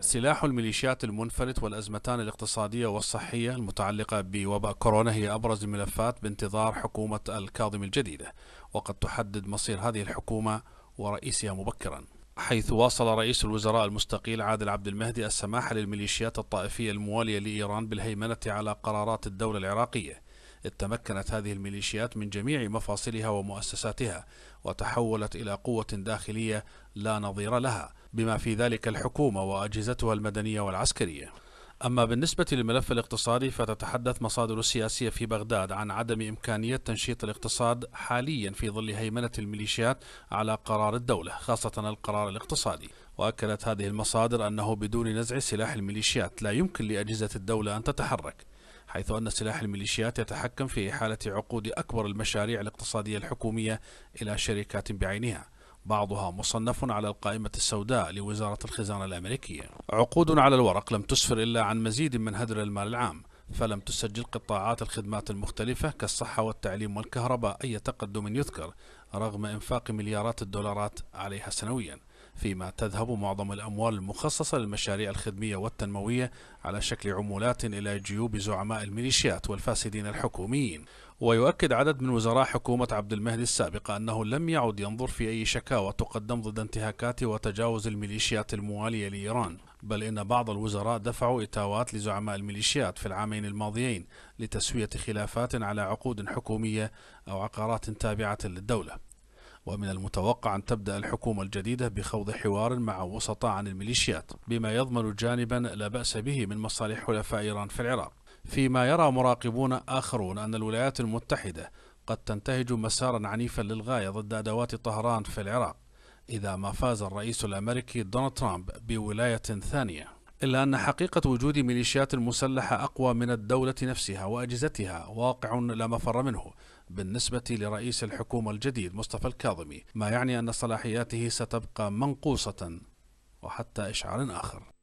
سلاح الميليشيات المنفلت والأزمتان الاقتصادية والصحية المتعلقة بوباء كورونا هي أبرز الملفات بانتظار حكومة الكاظم الجديدة وقد تحدد مصير هذه الحكومة ورئيسها مبكرا حيث واصل رئيس الوزراء المستقيل عادل عبد المهدي السماح للميليشيات الطائفية الموالية لإيران بالهيمنة على قرارات الدولة العراقية تمكنت هذه الميليشيات من جميع مفاصلها ومؤسساتها وتحولت إلى قوة داخلية لا نظير لها بما في ذلك الحكومة وأجهزتها المدنية والعسكرية أما بالنسبة للملف الاقتصادي فتتحدث مصادر سياسية في بغداد عن عدم إمكانية تنشيط الاقتصاد حاليا في ظل هيمنة الميليشيات على قرار الدولة خاصة القرار الاقتصادي وأكدت هذه المصادر أنه بدون نزع سلاح الميليشيات لا يمكن لأجهزة الدولة أن تتحرك حيث أن سلاح الميليشيات يتحكم في إحالة عقود أكبر المشاريع الاقتصادية الحكومية إلى شركات بعينها بعضها مصنف على القائمة السوداء لوزارة الخزانة الأمريكية عقود على الورق لم تسفر إلا عن مزيد من هدر المال العام فلم تسجل قطاعات الخدمات المختلفة كالصحة والتعليم والكهرباء أي تقدم يذكر رغم إنفاق مليارات الدولارات عليها سنوياً فيما تذهب معظم الأموال المخصصة للمشاريع الخدمية والتنموية على شكل عمولات إلى جيوب زعماء الميليشيات والفاسدين الحكوميين ويؤكد عدد من وزراء حكومة عبد المهدي السابقة أنه لم يعد ينظر في أي شكاوى تقدم ضد انتهاكات وتجاوز الميليشيات الموالية لإيران بل إن بعض الوزراء دفعوا إتاوات لزعماء الميليشيات في العامين الماضيين لتسوية خلافات على عقود حكومية أو عقارات تابعة للدولة ومن المتوقع أن تبدأ الحكومة الجديدة بخوض حوار مع وسطاء عن الميليشيات بما يضمن جانبا لا بأس به من مصالح حلفاء إيران في العراق فيما يرى مراقبون آخرون أن الولايات المتحدة قد تنتهج مسارا عنيفا للغاية ضد أدوات طهران في العراق إذا ما فاز الرئيس الأمريكي دونالد ترامب بولاية ثانية إلا أن حقيقة وجود ميليشيات مسلحة أقوى من الدولة نفسها وأجهزتها واقع لا مفر منه بالنسبة لرئيس الحكومة الجديد مصطفى الكاظمي ما يعني أن صلاحياته ستبقى منقوصة وحتى إشعار آخر